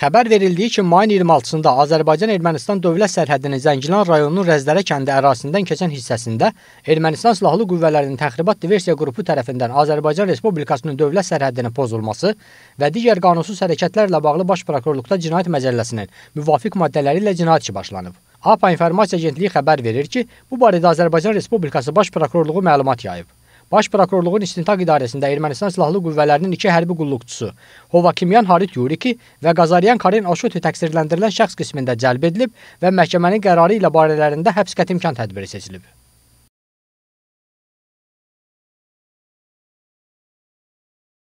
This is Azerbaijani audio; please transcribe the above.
Xəbər verildiyi ki, mayın 26-sında Azərbaycan-Ermənistan dövlət sərhədinin Zəngilan rayonunun Rəzdərə kəndi ərazisindən keçən hissəsində Ermənistan silahlı qüvvələrinin təxribat diversiya qrupu tərəfindən Azərbaycan Respublikasının dövlət sərhədinin pozulması və digər qanunsuz hərəkətlərlə bağlı Baş Prokurorluqda Cinayət Məcəlləsinin müvafiq maddələri ilə cinayət işi başlanıb. APA İnformasiya Agentliyi xəbər verir ki, bu barədə Azərbaycan Respublikası Baş Prokurorluğu məlumat yayıb. Baş Prokurorluğun İstintaq İdarəsində Ermənistan Silahlı Qüvvələrinin iki hərbi qulluqçusu Hovakimyan Harit Yuriki və Qazaryan Karin Aşuti təqsirləndirilən şəxs qismində cəlb edilib və məhkəmənin qərarı ilə barələrində həbs qətimkan tədbiri seçilib.